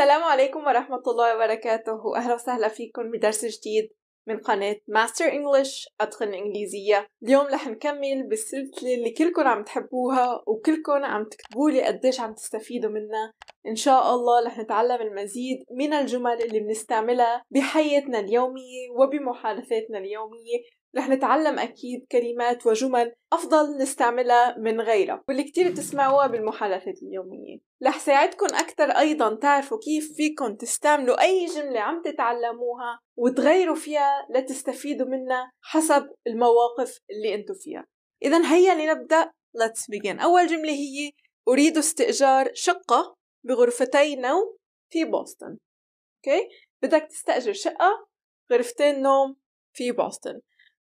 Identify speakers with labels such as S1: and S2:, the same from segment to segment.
S1: السلام عليكم ورحمة الله وبركاته وأهلا وسهلا فيكم بدرس جديد من قناة ماستر انجلش أتقن الإنجليزية اليوم رح نكمل بالسلسلة اللي كلكم عم تحبوها وكلكم عم تكتبوا لي قديش عم تستفيدوا منها إن شاء الله رح نتعلم المزيد من الجمل اللي بنستعملها بحياتنا اليومية وبمحادثاتنا اليومية رح نتعلم أكيد كلمات وجمل أفضل نستعملها من غيرها واللي كتير بتسمعوها بالمحادثات اليومية رح ساعدكم أكثر أيضا تعرفوا كيف فيكم تستعملوا أي جملة عم تتعلموها وتغيروا فيها لتستفيدوا منها حسب المواقف اللي أنتوا فيها إذا هيا لنبدأ let's begin أول جملة هي أريد استئجار شقة بغرفتي نوم في بوسطن اوكي okay. بدك تستأجر شقة غرفتين نوم في بوسطن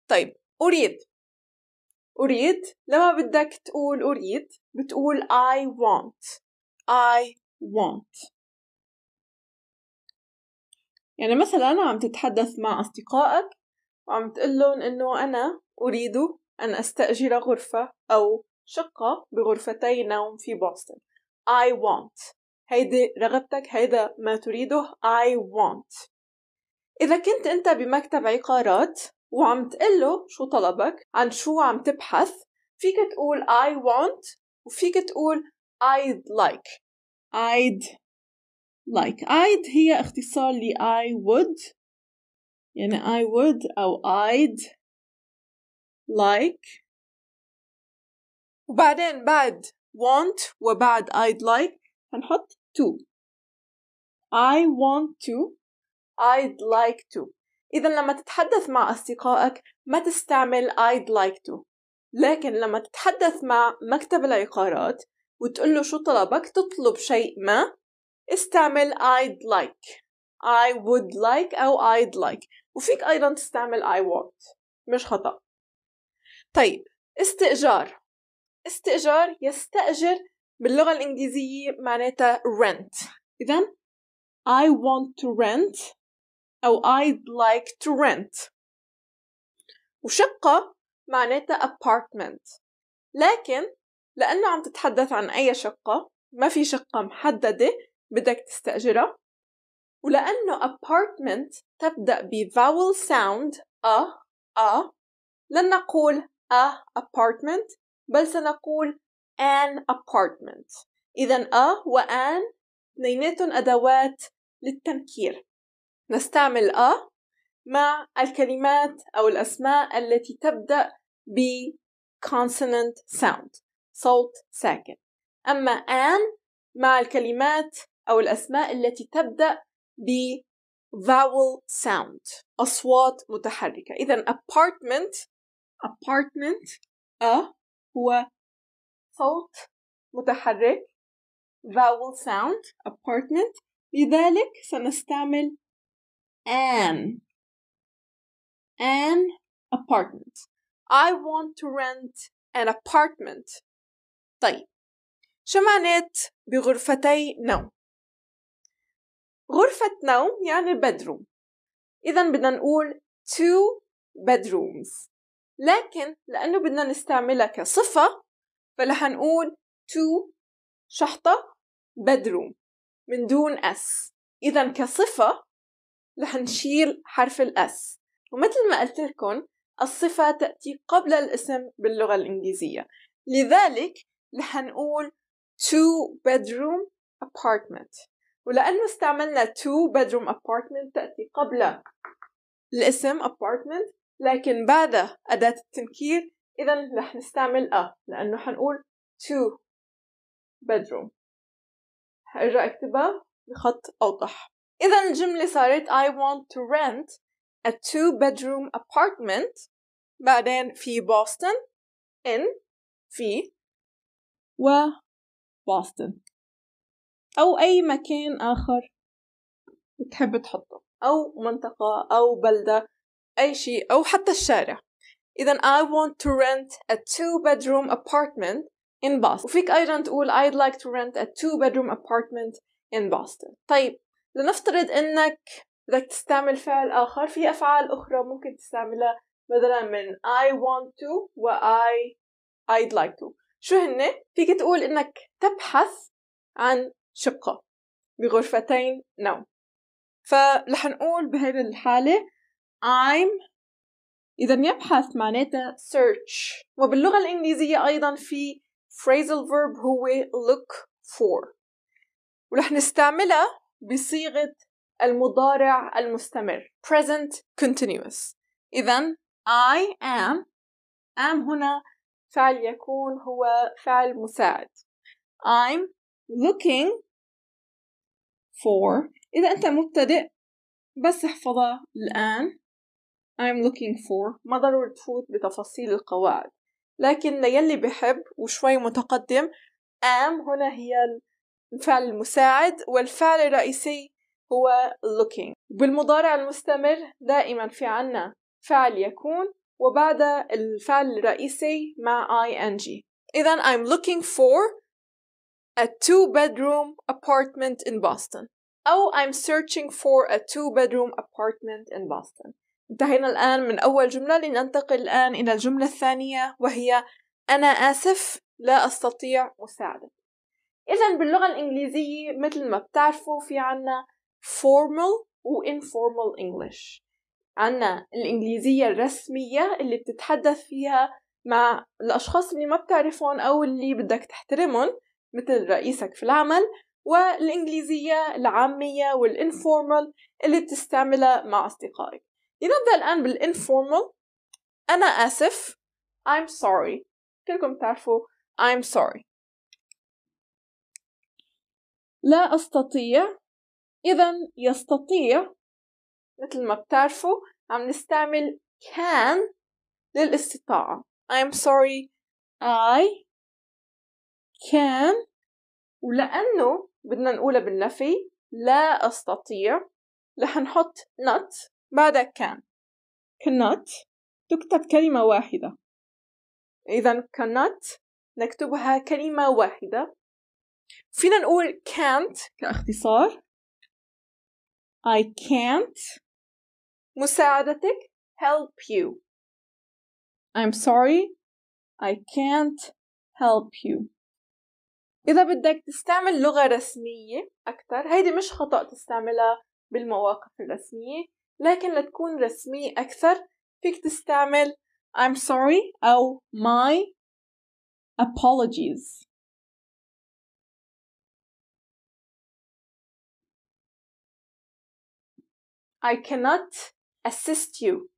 S1: طيب أريد أريد لما بدك تقول أريد بتقول I want I want يعني مثلا عم تتحدث مع أصدقائك وعم تقول لهم إنه أنا أريد أن أستأجر غرفة أو شقة بغرفتي نوم في بوسطن I want هيدي رغبتك هيدا ما تريده I want إذا كنت أنت بمكتب عقارات وعم تقله شو طلبك عن شو عم تبحث فيك تقول I want وفيك تقول I'd like I'd
S2: like I'd هي اختصار ل I would يعني I would أو I'd like وبعدين بعد want وبعد I'd like هنحط to
S1: I want to I'd like to إذا لما تتحدث مع أصدقائك ما تستعمل I'd like to لكن لما تتحدث مع مكتب العقارات وتقول له شو طلبك تطلب شيء ما استعمل I'd like I would like أو I'd like وفيك أيضا تستعمل I want مش خطأ طيب استئجار استئجار يستأجر باللغة الإنجليزية معناتها rent إذا I want to rent أو I'd like to rent وشقة معناتها apartment لكن لأنه عم تتحدث عن أي شقة ما في شقة محددة بدك تستأجرها ولأنه apartment تبدأ ب vowel sound أ a لن نقول a apartment بل سنقول an apartment إذا a an اثنيناتهم أدوات للتنكير نستعمل أ مع الكلمات أو الأسماء التي تبدأ ب consonant sound صوت ساكن أما an مع الكلمات أو الأسماء التي تبدأ ب vowel sound أصوات متحركة إذا apartment apartment أ هو
S2: صوت متحرك vowel sound apartment لذلك سنستعمل an an apartment
S1: I want to rent an apartment
S2: طيب شو معنات بغرفتي نوم غرفة نوم يعني bedroom إذا بدنا نقول
S1: two bedrooms لكن لأنه بدنا نستعملها كصفة فلح نقول two شحطة bedroom من دون s إذا كصفة رح نشيل حرف الأس ومثل ما قلت لكم الصفة تأتي قبل الاسم باللغة الإنجليزية لذلك رح نقول two bedroom apartment ولأنه استعملنا two bedroom apartment تأتي قبل الاسم apartment لكن بعد أداة التنكير إذا رح نستعمل أ لأنه حنقول two bedroom هرجع اكتبها بخط أوضح إذا الجملة صارت I want to rent a two
S2: bedroom apartment بعدين في بوسطن in في و بوسطن أو أي مكان آخر بتحب تحطه أو منطقة أو بلدة
S1: أي شيء أو حتى الشارع إذا I want to rent a two bedroom apartment in Boston وفيك أيضا تقول I'd like to rent a two bedroom apartment in Boston طيب لنفترض انك بدك تستعمل فعل اخر في افعال اخرى ممكن تستعملها مثلا من I want to و I I'd like to شو هن؟ فيك تقول انك تبحث عن شقة بغرفتين نوم فلح نقول بهيدي الحالة I'm إذا يبحث معناتها search وباللغة الإنجليزية أيضا في phrasal verb هو look for ورح نستعملها بصيغة المضارع المستمر present continuous
S2: إذا I am am هنا فعل يكون هو فعل مساعد I'm looking for إذا أنت مبتدئ بس احفظها الآن
S1: I'm looking for ما ضروري تفوت بتفاصيل القواعد لكن ليلي بحب وشوي متقدم am هنا هي الفعل المساعد والفعل الرئيسي هو looking بالمضارع المستمر دائما في عنا فعل يكون وبعد الفعل الرئيسي مع ing إذا I'm looking for a two bedroom apartment in Boston أو I'm searching for a two bedroom apartment in Boston انتهينا الآن من أول جملة لننتقل الآن إلى الجملة الثانية وهي أنا آسف لا أستطيع مساعدتك اذا باللغه الانجليزيه مثل ما بتعرفوا في عنا formal و informal English عنا الإنجليزية الرسمية اللي بتتحدث فيها مع الأشخاص اللي ما بتعرفهم أو اللي بدك تحترمهم مثل رئيسك في العمل والإنجليزية العامية والإنفورمال اللي بتستعملها مع أصدقائك لنبدأ الآن بالإنفورمال أنا آسف I'm sorry كلكم تعرفوا I'm sorry لا أستطيع إذا يستطيع مثل ما بتعرفوا عم نستعمل can للاستطاعة I'm sorry I can ولأنه بدنا نقولها بالنفي لا أستطيع رح نحط not بعد can cannot تكتب كلمة واحدة إذا cannot نكتبها كلمة واحدة فينا نقول can't كاختصار
S2: I can't مساعدتك help you I'm sorry I can't help you إذا بدك تستعمل لغة رسمية أكثر هيدي
S1: مش خطأ تستعملها بالمواقف الرسمية لكن لتكون رسمية أكثر
S2: فيك تستعمل I'm sorry أو my apologies I cannot assist you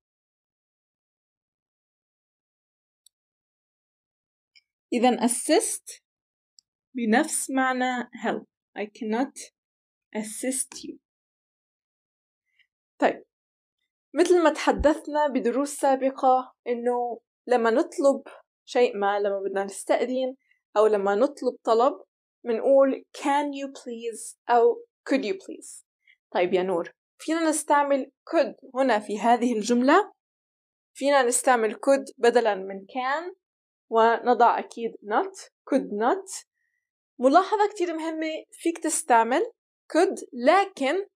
S2: إذا assist بنفس معنى help I cannot assist you طيب مثل ما تحدثنا
S1: بدروس سابقة إنه لما نطلب شيء ما لما بدنا نستأذن أو لما نطلب طلب بنقول can you please أو could you please طيب يا نور فينا نستعمل could هنا في هذه الجملة فينا نستعمل could بدلا من can ونضع أكيد not could not ملاحظة كتير مهمة فيك تستعمل could لكن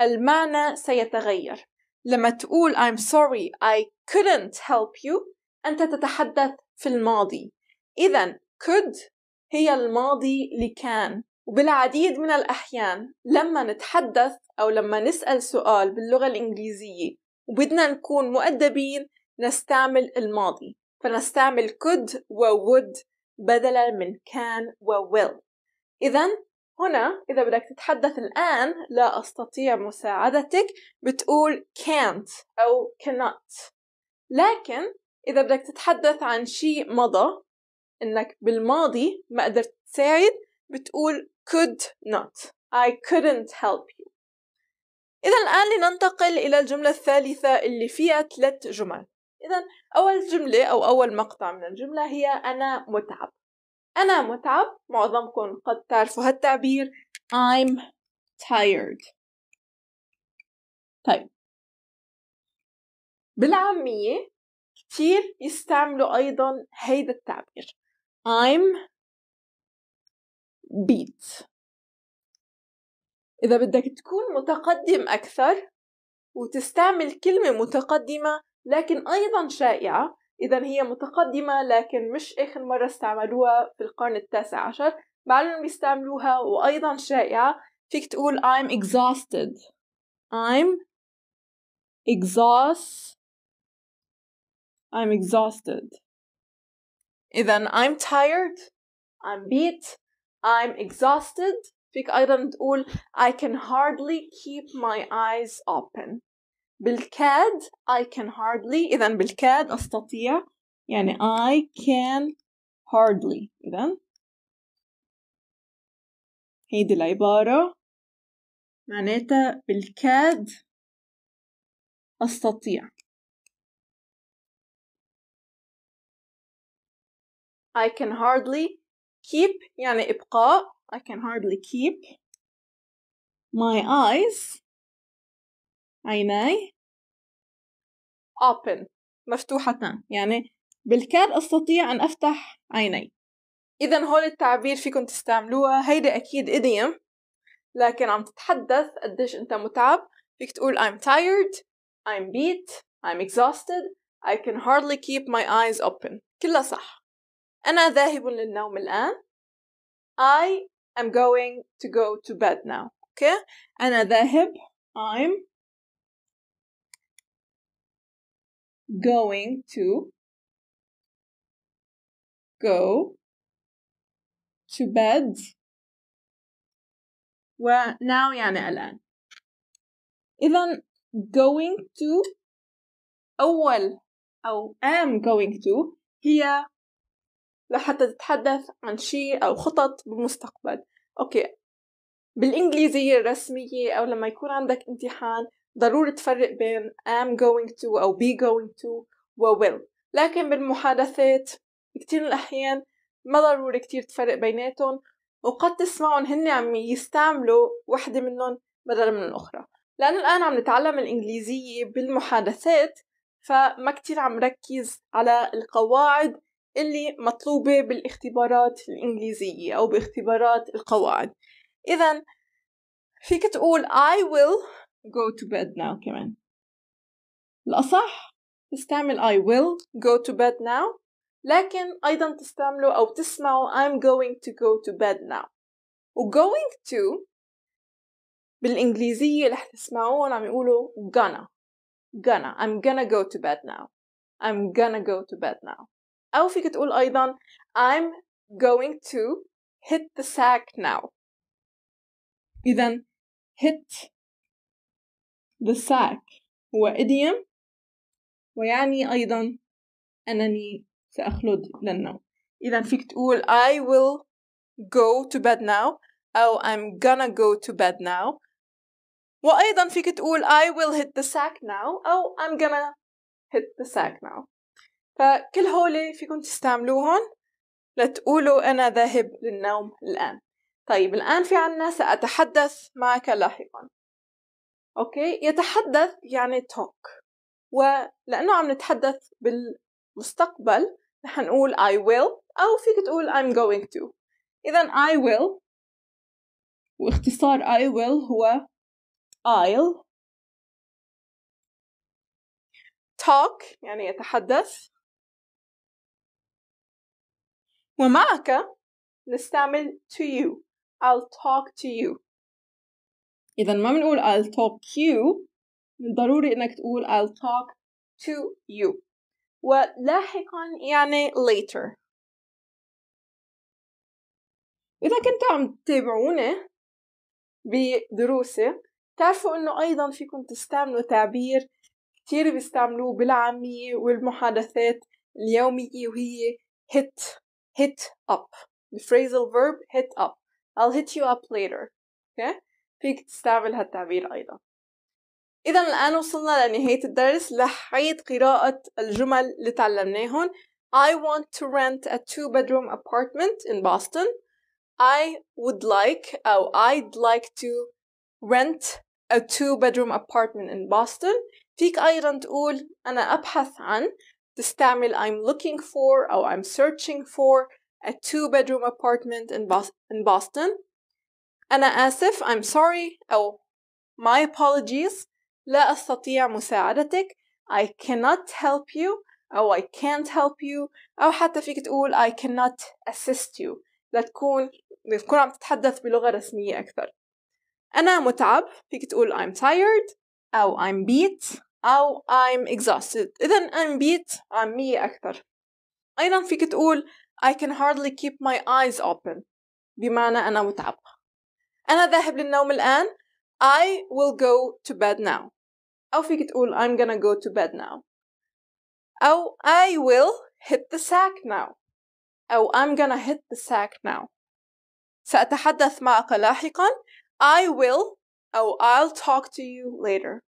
S1: المعنى سيتغير لما تقول I'm sorry I couldn't help you أنت تتحدث في الماضي إذا could هي الماضي لكان وبالعديد من الأحيان لما نتحدث أو لما نسأل سؤال باللغة الإنجليزية وبدنا نكون مؤدبين نستعمل الماضي فنستعمل could و would بدلا من can و will إذا هنا إذا بدك تتحدث الآن لا أستطيع مساعدتك بتقول can't أو cannot لكن إذا بدك تتحدث عن شيء مضى إنك بالماضي ما قدرت تساعد بتقول could not I couldn't help you إذا الآن لننتقل إلى الجملة الثالثة اللي فيها ثلاث جمل إذا أول جملة أو أول مقطع من الجملة هي أنا متعب
S2: أنا متعب معظمكم قد تعرفوا هالتعبير I'm tired طيب بالعامية كتير يستعملوا أيضا هيدا التعبير I'm beat إذا بدك تكون متقدم أكثر وتستعمل كلمة متقدمة
S1: لكن أيضا شائعة إذا هي متقدمة لكن مش آخر مرة استعملوها في القرن التاسع عشر مع أنهم بيستعملوها وأيضا شائعة فيك تقول
S2: I'm exhausted I'm exhaust I'm exhausted إذا I'm
S1: tired I'm beat I'm exhausted فيك أيضا تقول I can hardly keep my eyes open بالكاد I can
S2: hardly إذا بالكاد أستطيع يعني I can hardly إذا هيدي العبارة معناتها بالكاد أستطيع I can hardly keep يعني إبقاء I can hardly keep my eyes عيناي
S1: open مفتوحتان نعم. يعني بالكاد أستطيع أن أفتح عيني إذا هول التعبير فيكم تستعملوها هيدي أكيد إديم لكن عم تتحدث قديش أنت متعب فيك تقول I'm tired I'm beat I'm exhausted I can hardly keep my eyes open كلها صح أنا ذاهب للنوم الآن I I'm going to go to bed now okay
S2: the hip, I'm going to go to bed now, يعني الآن إذا going to أول oh, أو am going to هي لحتى
S1: تتحدث عن شيء أو خطط بالمستقبل أوكي بالإنجليزية الرسمية أو لما يكون عندك امتحان ضروري تفرق بين am going to أو be going to و will لكن بالمحادثات كتير من الأحيان ما ضروري كتير تفرق بيناتهم وقد تسمعهم هن عم يستعملوا وحدة منهم بدل من الأخرى لأنه الآن عم نتعلم الإنجليزية بالمحادثات فما كتير عم ركز على القواعد اللي مطلوبة بالاختبارات الإنجليزية أو باختبارات القواعد إذا فيك تقول I will go to bed now كمان الأصح تستعمل I will go to bed now لكن أيضا تستعملوا أو تسمعوا I'm going to go to bed now و going to بالإنجليزية رح تسمعوهم عم يقولوا gonna gonna I'm gonna go to bed now I'm gonna go to bed now أو فيك تقول أيضا I'm
S2: going to hit the sack now إذا hit the sack هو idiom ويعني أيضا أنني سأخلد للنوم إذا فيك
S1: تقول I will go to bed now أو I'm gonna go to bed now وأيضا فيك تقول I will hit the sack now أو I'm gonna hit the sack now فكل هولي فيكم تستعملوهم لتقولوا أنا ذاهب للنوم الآن طيب الآن في عنا سأتحدث معك لاحقا أوكي يتحدث يعني talk ولأنه عم نتحدث بالمستقبل رح نقول I will أو فيك تقول
S2: I'm going to إذا I will واختصار I will هو I'll talk يعني يتحدث ومعك نستعمل to you I'll talk to you
S1: إذا ما بنقول I'll talk you من ضروري إنك تقول I'll talk
S2: to you ولاحقا يعني later وإذا كنتوا عم تتابعوني بدروسي
S1: تعرفوا إنه أيضا فيكم تستعملوا تعبير كتير بيستعملوه بالعامية والمحادثات اليومية وهي hit hit up. The phrasal verb hit up. I'll hit you up later. Okay? فيك تستعمل هالتعبير أيضا. إذا الآن وصلنا لنهاية الدرس لحية قراءة الجمل اللي تعلمناهن. I want to rent a two-bedroom apartment in Boston. I would like أو oh, I'd like to rent a two-bedroom apartment in Boston. فيك أيضا تقول أنا أبحث عن the stamil I'm looking for or I'm searching for a two bedroom apartment in, Bos- in Boston. أنا آسف I'm sorry أو oh, my apologies لا أستطيع مساعدتك I cannot help you أو oh, I can't help you أو حتى فيك تقول I cannot assist you لتكون تكون عم تتحدث بلغة رسمية أكثر أنا متعب فيك تقول I'm tired أو I'm beat أو I'm exhausted إذا I'm beat عن مية أكثر أيضا فيك تقول I can hardly keep my eyes open بمعنى أنا متعب أنا ذاهب للنوم الآن I will go to bed now أو فيك تقول I'm gonna go to bed now أو I will hit the sack now أو I'm gonna hit the sack now سأتحدث معك لاحقا I will أو I'll talk to you later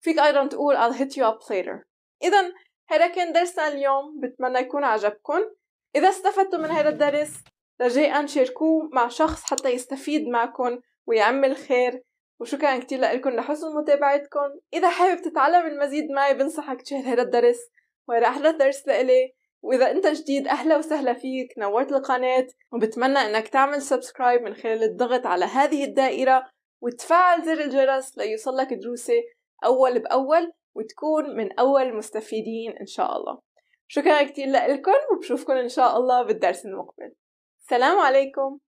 S1: فيك ايضا تقول I'll hit you up later اذا هذا كان درسنا اليوم بتمنى يكون عجبكم اذا استفدتوا من هذا الدرس رجاء شاركوه مع شخص حتى يستفيد معكم ويعمل خير وشكرا كتير لكم لحسن متابعتكم إذا حابب تتعلم المزيد معي بنصحك تشاهد هذا الدرس وهذا أحلى درس لإلي وإذا أنت جديد أهلا وسهلا فيك نورت القناة وبتمنى أنك تعمل سبسكرايب من خلال الضغط على هذه الدائرة وتفعل زر الجرس ليوصلك دروسي أول بأول وتكون من أول المستفيدين إن شاء الله شكرا كتير لكم وبشوفكم إن شاء الله بالدرس المقبل سلام عليكم